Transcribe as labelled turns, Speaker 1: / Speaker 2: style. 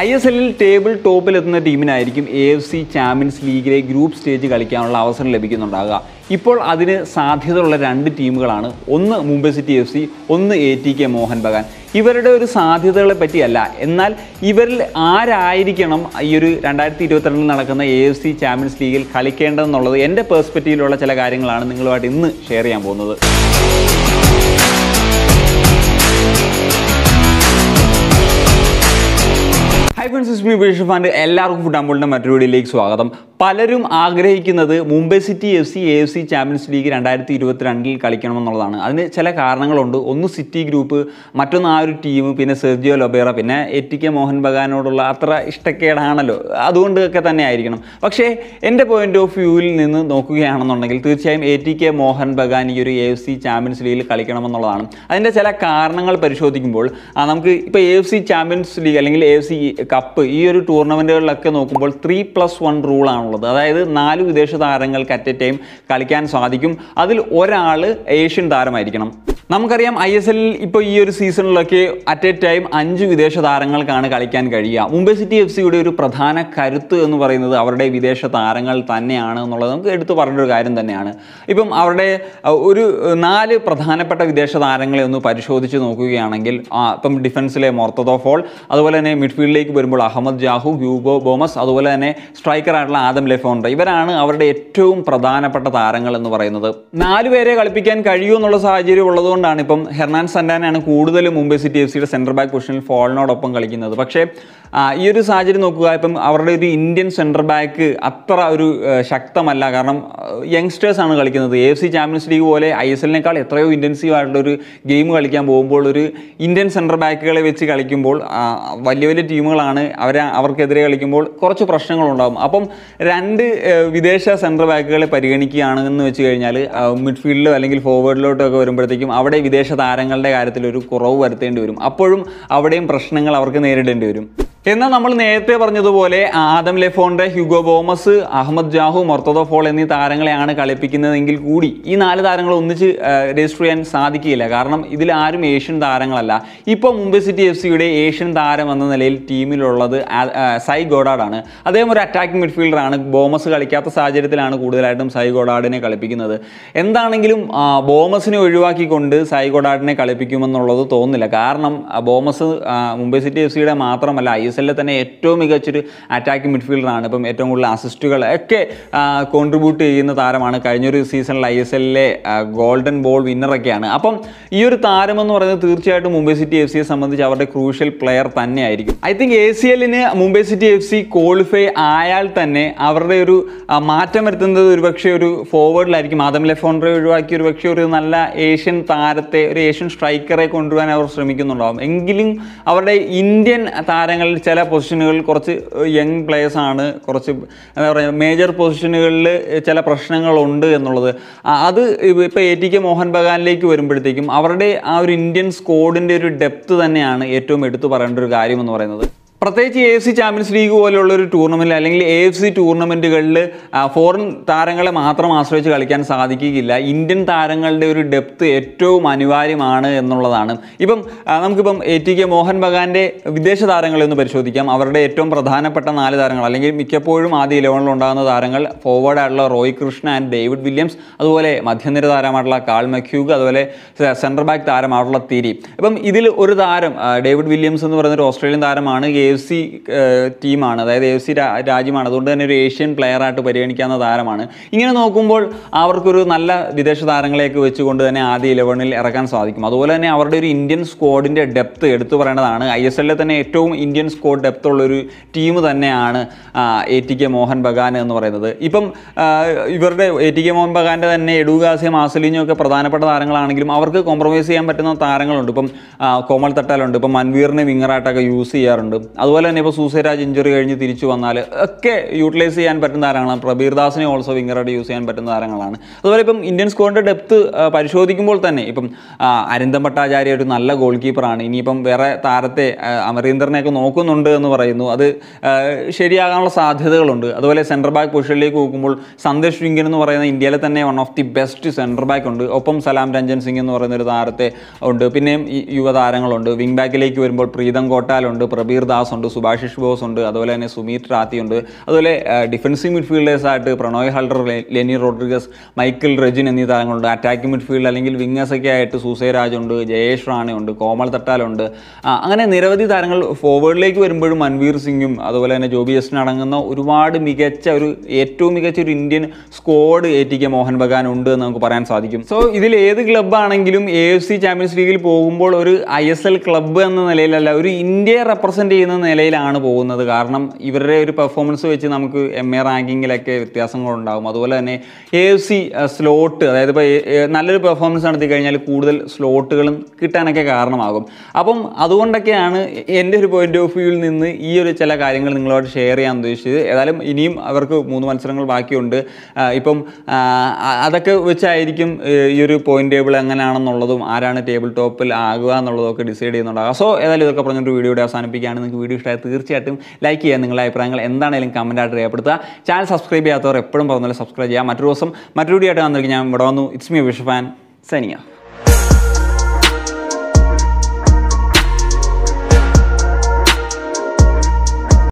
Speaker 1: I S എല്ലിൽ table എത്തുന്ന ടീമിനായിരിക്കും എ എഫ് സി ചാമ്പ്യൻസ് ലീഗിലെ ഗ്രൂപ്പ് സ്റ്റേജ് കളിക്കാനുള്ള അവസരം ലഭിക്കുന്നുണ്ടാകുക ഇപ്പോൾ അതിന് സാധ്യതയുള്ള രണ്ട് ടീമുകളാണ് ഒന്ന് മുംബൈ സിറ്റി എഫ് സി ഒന്ന് A T K Mohan Bagan ഇവരുടെ ഒരു സാധ്യതകളെ പറ്റിയല്ല എന്നാൽ ഇവരിൽ ആരായിരിക്കണം ഈ ഒരു രണ്ടായിരത്തി ഇരുപത്തിരണ്ടിൽ നടക്കുന്ന എ എഫ് സി ചാമ്പ്യൻസ് ലീഗിൽ കളിക്കേണ്ടതെന്നുള്ളത് എൻ്റെ പേഴ്സ്പെക്റ്റീവിലുള്ള ചില കാര്യങ്ങളാണ് നിങ്ങളുമായിട്ട് ഇന്ന് ഷെയർ ചെയ്യാൻ പോകുന്നത് ഹൈ ഫ്രണ്ട്സ് വിഷഫാൻ്റെ എല്ലാവർക്കും ഫുഡ് അമ്പളിൻ്റെ മറ്റൊരു വീഡിയോയിലേക്ക് സ്വാഗതം പലരും ആഗ്രഹിക്കുന്നത് Mumbai City F C A F C Champions League രണ്ടായിരത്തി ഇരുപത്തിരണ്ടിൽ കളിക്കണമെന്നുള്ളതാണ് അതിന് ചില കാരണങ്ങളുണ്ട് ഒന്ന് സിറ്റി ഗ്രൂപ്പ് മറ്റൊന്ന് ആ ഒരു ടീം പിന്നെ സെർജിയോ ലൊബേറ പിന്നെ കെ മോഹൻ ബഗാനോടുള്ള അത്ര ഇഷ്ടക്കേടാണല്ലോ അതുകൊണ്ടൊക്കെ തന്നെ ആയിരിക്കണം പക്ഷേ എൻ്റെ പോയിന്റ് ഓഫ് വ്യൂവിൽ നിന്ന് നോക്കുകയാണെന്നുണ്ടെങ്കിൽ തീർച്ചയായും A T K Mohan Bagan ഈ ഒരു എ എഫ് സി ചാമ്പ്യൻസ് ലീഗിൽ കളിക്കണമെന്നുള്ളതാണ് അതിൻ്റെ ചില കാരണങ്ങൾ പരിശോധിക്കുമ്പോൾ നമുക്ക് ഇപ്പോൾ A F C Champions League അല്ലെങ്കിൽ എ എഫ് സി കപ്പ് ഈ ഒരു ടൂർണമെൻറ്റുകളിലൊക്കെ നോക്കുമ്പോൾ ത്രീ പ്ലസ് വൺ റൂളാണ് എന്നുള്ളത് അതായത് നാല് വിദേശ താരങ്ങൾക്ക് അറ്റ് എ ടൈം കളിക്കാൻ സാധിക്കും അതിൽ ഒരാൾ ഏഷ്യൻ താരമായിരിക്കണം നമുക്കറിയാം ഐ എസ് എല്ലിൽ ഇപ്പോൾ ഈ ഒരു സീസണിലൊക്കെ അറ്റ് എ ടൈം അഞ്ച് വിദേശ താരങ്ങൾക്കാണ് കളിക്കാൻ കഴിയുക മുംബൈ സിറ്റി എഫ് സിയുടെ ഒരു പ്രധാന കരുത്ത് എന്ന് പറയുന്നത് അവരുടെ വിദേശ താരങ്ങൾ തന്നെയാണ് എന്നുള്ളത് നമുക്ക് എടുത്തു പറഞ്ഞൊരു കാര്യം തന്നെയാണ് ഇപ്പം അവരുടെ ഒരു നാല് പ്രധാനപ്പെട്ട വിദേശ താരങ്ങളെ ഒന്ന് പരിശോധിച്ച് നോക്കുകയാണെങ്കിൽ ഇപ്പം ഡിഫൻസിലെ ഫോൾ അതുപോലെ തന്നെ മിഡ്ഫീൽഡിലേക്ക് വരുമ്പോൾ അഹമ്മദ് ജാഹു ഹ്യൂഗോ ബോമസ് അതുപോലെ തന്നെ സ്ട്രൈക്കറായിട്ടുള്ള ആദം ആദം ലെഫോണ്ട ഇവരാണ് അവരുടെ ഏറ്റവും പ്രധാനപ്പെട്ട താരങ്ങൾ എന്ന് പറയുന്നത് നാലുപേരെ കളിപ്പിക്കാൻ കഴിയൂ എന്നുള്ള സാഹചര്യം ഉള്ളതുകൊണ്ടാണ് ഇപ്പം ഹെർണാൻ സന്റാനാണ് കൂടുതലും മുംബൈ സിറ്റി എഫ് സിയുടെ സെൻറ്റർ ബാക്ക് പൊസിഷനിൽ ഫോളിനോടൊപ്പം കളിക്കുന്നത് പക്ഷേ ഈ ഒരു സാഹചര്യം നോക്കുക ഇപ്പം അവരുടെ ഒരു ഇന്ത്യൻ സെൻറ്റർ ബാക്ക് അത്ര ഒരു ശക്തമല്ല കാരണം യങ്സ്റ്റേഴ്സാണ് കളിക്കുന്നത് A F C Champions League പോലെ ഐ എസ് എല്ലിനേക്കാൾ എത്രയോ ഇൻറ്റൻസീവ് ആയിട്ടുള്ളൊരു ഗെയിം കളിക്കാൻ പോകുമ്പോൾ ഒരു ഇന്ത്യൻ സെൻറ്റർ ബാക്കുകളെ വെച്ച് കളിക്കുമ്പോൾ വലിയ വലിയ ടീമുകളാണ് അവരെ അവർക്കെതിരെ കളിക്കുമ്പോൾ കുറച്ച് പ്രശ്നങ്ങളുണ്ടാകും അപ്പം രണ്ട് വിദേശ സെൻറ്റർ ബാക്കുകളെ പരിഗണിക്കുകയാണെന്ന് വെച്ച് കഴിഞ്ഞാൽ മിഡ്ഫീൽഡിലോ അല്ലെങ്കിൽ ഫോർവേഡിലോട്ടൊക്കെ വരുമ്പോഴത്തേക്കും അവിടെ വിദേശ താരങ്ങളുടെ കാര്യത്തിൽ ഒരു കുറവ് വരുത്തേണ്ടി വരും അപ്പോഴും അവിടെയും പ്രശ്നങ്ങൾ അവർക്ക് നേരിടേണ്ടി വരും എന്നാൽ നമ്മൾ നേരത്തെ പറഞ്ഞതുപോലെ Adam Le Fondre Hugo Boumous Ahmed Jahouh Mourtada Fall എന്നീ താരങ്ങളെയാണ് കളിപ്പിക്കുന്നതെങ്കിൽ കൂടി ഈ നാല് താരങ്ങൾ ഒന്നിച്ച് രജിസ്റ്റർ ചെയ്യാൻ സാധിക്കില്ല കാരണം ഇതിൽ ആരും ഏഷ്യൻ താരങ്ങളല്ല ഇപ്പോൾ മുംബൈ സിറ്റി എഫ് സിയുടെ ഏഷ്യൻ താരം എന്ന നിലയിൽ ടീമിലുള്ളത് സൈ ഗോഡാഡാണ് അദ്ദേഹം ഒരു അറ്റാക്കിംഗ് മിഡ്ഫീൽഡറാണ് ബോമസ് കളിക്കാത്ത സാഹചര്യത്തിലാണ് കൂടുതലായിട്ടും സൈ ഗോഡാഡിനെ കളിപ്പിക്കുന്നത് എന്താണെങ്കിലും ബോമസിനെ ഒഴിവാക്കിക്കൊണ്ട് സൈ ഗോഡാഡിനെ കളിപ്പിക്കുമെന്നുള്ളത് തോന്നുന്നില്ല കാരണം ബോമസ് മുംബൈ സിറ്റി എഫ് സിയുടെ മാത്രമല്ല ഐ എസ് എല്ലിൽ തന്നെ ഏറ്റവും മികച്ചൊരു അറ്റാക്കിംഗ് മിഡ്ഫീൽഡറാണ് ഇപ്പം ഏറ്റവും കൂടുതൽ അസിസ്റ്റുകൾ ഒക്കെ കോൺട്രിബ്യൂട്ട് ചെയ്യുന്ന താരമാണ് കഴിഞ്ഞൊരു സീസണിൽ ഐ എസ് എല്ലിലെ ഗോൾഡൻ ബോൾ വിന്നറൊക്കെയാണ് അപ്പം ഈ ഒരു താരം എന്ന് പറയുന്നത് തീർച്ചയായിട്ടും മുംബൈ സിറ്റി എഫ് സിയെ സംബന്ധിച്ച് അവരുടെ ക്രൂഷ്യൽ പ്ലെയർ തന്നെയായിരിക്കും ഐ തിങ്ക് എ സി എല്ലിന് Mumbai City F C qualify ആയാൽ തന്നെ അവരുടെ ഒരു മാറ്റം വരുത്തുന്നത് പക്ഷേ ഒരു ഫോർവേഡിലായിരിക്കും ആദം ലെഫോൺറെ ഒഴിവാക്കി പക്ഷേ ഒരു നല്ല ഏഷ്യൻ താരത്തെ ഒരു ഏഷ്യൻ സ്ട്രൈക്കറെ കൊണ്ടുവരാൻ അവർ ശ്രമിക്കുന്നുണ്ടാവും എങ്കിലും അവരുടെ ഇന്ത്യൻ താരങ്ങളിൽ ചില പൊസിഷനുകളിൽ കുറച്ച് യങ് പ്ലേയേഴ്സാണ് കുറച്ച് എന്താ പറയുക മേജർ പൊസിഷനുകളിൽ ചില പ്രശ്നങ്ങളുണ്ട് എന്നുള്ളത് അത് ഇപ്പോൾ എ ടി കെ മോഹൻ ബഗാനിലേക്ക് വരുമ്പോഴത്തേക്കും അവരുടെ ആ ഒരു ഇന്ത്യൻ സ്കോഡിൻ്റെ ഒരു ഡെപ്ത് തന്നെയാണ് ഏറ്റവും എടുത്തു പറയേണ്ട ഒരു കാര്യം എന്ന് പറയുന്നത് പ്രത്യേകിച്ച് A F C Champions League പോലെയുള്ള ഒരു ടൂർണമെൻറ്റ് അല്ലെങ്കിൽ എ എഫ് സി ടൂർണമെൻറ്റുകളിൽ ഫോറിൻ താരങ്ങളെ മാത്രം ആശ്രയിച്ച് കളിക്കാൻ സാധിക്കുകയില്ല ഇന്ത്യൻ താരങ്ങളുടെ ഒരു ഡെപ്ത് ഏറ്റവും അനിവാര്യമാണ് എന്നുള്ളതാണ് ഇപ്പം നമുക്കിപ്പം എ ടി കെ മോഹൻ ബഗാൻ്റെ വിദേശ താരങ്ങളെ ഒന്ന് പരിശോധിക്കാം അവരുടെ ഏറ്റവും പ്രധാനപ്പെട്ട നാല് താരങ്ങൾ അല്ലെങ്കിൽ മിക്കപ്പോഴും ആദ്യ ഇലവനിൽ ഉണ്ടാകുന്ന താരങ്ങൾ ഫോർവേഡായിട്ടുള്ള Roy Krishna and David Williams അതുപോലെ മധ്യനിര താരമായിട്ടുള്ള കാൾ മക്യൂഗ് അതുപോലെ സെൻറ്റർ ബാക്ക് താരമായിട്ടുള്ള തിരി ഇപ്പം ഇതിൽ ഒരു താരം ഡേവിഡ് വില്യംസ് എന്ന് പറയുന്ന ഒരു ഓസ്ട്രേലിയൻ താരമാണ് എ എഫ് സി ടീമാണ് അതായത് എഫ് സി രാജ്യമാണ് അതുകൊണ്ട് തന്നെ ഒരു ഏഷ്യൻ പ്ലെയറായിട്ട് പരിഗണിക്കാവുന്ന താരമാണ് ഇങ്ങനെ നോക്കുമ്പോൾ അവർക്കൊരു നല്ല വിദേശ താരങ്ങളെയൊക്കെ വെച്ചുകൊണ്ട് തന്നെ ആദ്യ ഇലവനിൽ ഇറക്കാൻ സാധിക്കും അതുപോലെ തന്നെ അവരുടെ ഒരു ഇന്ത്യൻ സ്ക്വാഡിൻ്റെ ഡെപ്ത് എടുത്തു പറയേണ്ടതാണ് ഐ എസ് എല്ലിൽ തന്നെ ഏറ്റവും ഇന്ത്യൻ സ്ക്വാഡ് ഡെപ്ത് ഉള്ളൊരു ടീം തന്നെയാണ് A T K Mohan Bagan എന്ന് പറയുന്നത് ഇപ്പം ഇവരുടെ എ ടി കെ മോഹൻ ബഗാൻ്റെ തന്നെ എഡുഗാസെ മാസലിഞ്ഞോ ഒക്കെ പ്രധാനപ്പെട്ട താരങ്ങളാണെങ്കിലും അവർക്ക് കോംപ്രമൈസ് ചെയ്യാൻ പറ്റുന്ന താരങ്ങളുണ്ട് ഇപ്പം കോമൾ തട്ടാലുണ്ട് ഇപ്പം മൻവീറിനെ വിങ്ങറായിട്ടൊക്കെ യൂസ് ചെയ്യാറുണ്ട് അതുപോലെ തന്നെ ഇപ്പോൾ സൂസേരാജ് ഇഞ്ചുറി കഴിഞ്ഞ് തിരിച്ചു വന്നാൽ ഒക്കെ യൂട്ടിലൈസ് ചെയ്യാൻ പറ്റുന്ന താരങ്ങളാണ് പ്രബീർ ദാസിനെ ഓൾസോ വിങ്ങറായിട്ട് യൂസ് ചെയ്യാൻ പറ്റുന്ന താരങ്ങളാണ് അതുപോലെ ഇപ്പം ഇന്ത്യൻ സ്കോറിൻ്റെ ഡെപ്ത് പരിശോധിക്കുമ്പോൾ തന്നെ ഇപ്പം അരിന്തം ഭട്ടാചാര്യ ഒരു നല്ല ഗോൾ കീപ്പറാണ് ഇനിയിപ്പം വേറെ താരത്തെ അമരീന്ദറിനെയൊക്കെ നോക്കുന്നുണ്ട് എന്ന് പറയുന്നു അത് ശരിയാകാനുള്ള സാധ്യതകളുണ്ട് അതുപോലെ സെൻറ്റർ ബാക്ക് പൊസിഷനിലേക്ക് നോക്കുമ്പോൾ സന്ദേശ് വിങ്കൻ എന്ന് പറയുന്ന ഇന്ത്യയിലെ തന്നെ one of the best centre back ഉണ്ട് ഒപ്പം സലാം രഞ്ജൻ സിംഗ് എന്ന് പറയുന്ന ഒരു താരത്തെ ഉണ്ട് പിന്നെയും യുവതാരങ്ങളുണ്ട് വിങ് ബാക്കിലേക്ക് വരുമ്പോൾ പ്രീതം കോട്ടാലുണ്ട് പ്രബീർ ദാസ് ദാസ് ഉണ്ട് സുഭാഷിഷ് ബോസ് ഉണ്ട് അതുപോലെ തന്നെ സുമീത് റാത്തി ഉണ്ട് അതുപോലെ ഡിഫൻസീവ് മിഡ്ഫീൽഡേഴ്സ് ആയിട്ട് പ്രണോയ് ഹൾഡർ ലെനി റോഡ്രിഗസ് മൈക്കിൾ റെജിൻ എന്നീ താരങ്ങളുണ്ട് അറ്റാക്കിംഗ് മിഡ്ഫീൽഡ് അല്ലെങ്കിൽ വിങ്ങസൊക്കെ ആയിട്ട് സുസേ ഉണ്ട് ജയേഷ് റാണയുണ്ട് കോമൾ തട്ടാലുണ്ട് അങ്ങനെ നിരവധി താരങ്ങൾ ഫോർവേഡിലേക്ക് വരുമ്പോഴും മൻവീർ സിംഗും അതുപോലെ തന്നെ ജോബി ജസ്റ്റിൻ അടങ്ങുന്ന ഒരുപാട് മികച്ച ഒരു ഏറ്റവും മികച്ച ഒരു ഇന്ത്യൻ സ്ക്വാഡ് ഏറ്റിക്കുക മോഹൻ ബഗാൻ ഉണ്ട് എന്ന് നമുക്ക് പറയാൻ സാധിക്കും സോ ഇതിൽ ഏത് ക്ലബ്ബാണെങ്കിലും എ എഫ് സി ചാമ്പ്യൻസ് ലീഗിൽ പോകുമ്പോൾ ഒരു ഐ എസ് എൽ ക്ലബ്ബ് എന്ന നിലയിലല്ല ഒരു ഇന്ത്യയെ റെപ്രസെൻറ്റ് ചെയ്യുന്ന എന്ന നിലയിലാണ് പോകുന്നത് കാരണം ഇവരുടെ ഒരു പെർഫോമൻസ് വെച്ച് നമുക്ക് എം എ റാങ്കിങ്ങിലൊക്കെ വ്യത്യാസങ്ങളുണ്ടാകും അതുപോലെ തന്നെ എ എഫ് സി സ്ലോട്ട് അതായത് ഇപ്പോൾ നല്ലൊരു പെർഫോമൻസ് നടത്തി കഴിഞ്ഞാൽ കൂടുതൽ സ്ലോട്ടുകളും കിട്ടാനൊക്കെ കാരണമാകും അപ്പം അതുകൊണ്ടൊക്കെയാണ് എൻ്റെ ഒരു പോയിന്റ് ഓഫ് വ്യൂവിൽ നിന്ന് ഈ ഒരു ചില കാര്യങ്ങൾ നിങ്ങളോട് ഷെയർ ചെയ്യാൻ ഉദ്ദേശിച്ചത് ഏതായാലും ഇനിയും അവർക്ക് മൂന്ന് മത്സരങ്ങൾ ബാക്കിയുണ്ട് ഇപ്പം അതൊക്കെ വെച്ചായിരിക്കും ഈ ഒരു പോയിന്റ് ടേബിൾ എങ്ങനെയാണെന്നുള്ളതും ആരാണ് ടേബിൾ ടോപ്പിൽ ആകുക എന്നുള്ളതൊക്കെ ഡിസൈഡ് ചെയ്യുന്നുണ്ടാകും സോ ഏതായാലും ഇതൊക്കെ പറഞ്ഞിട്ട് വീഡിയോയുടെ അവസാനിപ്പിക്കുകയാണ് നിങ്ങൾക്ക് വീഡിയോ ഇഷ്ടമായി തീർച്ചയായിട്ടും ലൈക്ക് ചെയ്യുക നിങ്ങളുടെ അഭിപ്രായങ്ങൾ എന്താണെങ്കിലും കമൻറ്റായിട്ട് രേഖപ്പെടുത്തുക ചാനൽ സബ്സ്ക്രൈബ് ചെയ്യാത്തവർ എപ്പോഴും പറഞ്ഞാലും സബ്സ്ക്രൈബ് ചെയ്യുക മറ്റൊരു ദിവസം മറ്റൊരു വീഡിയോ ആയിട്ട് വന്നിരിക്കും ഞാൻ ഇവിടെ വന്നു ഇറ്റ്സ് മീ വിഷ് ഫാൻ സനിയ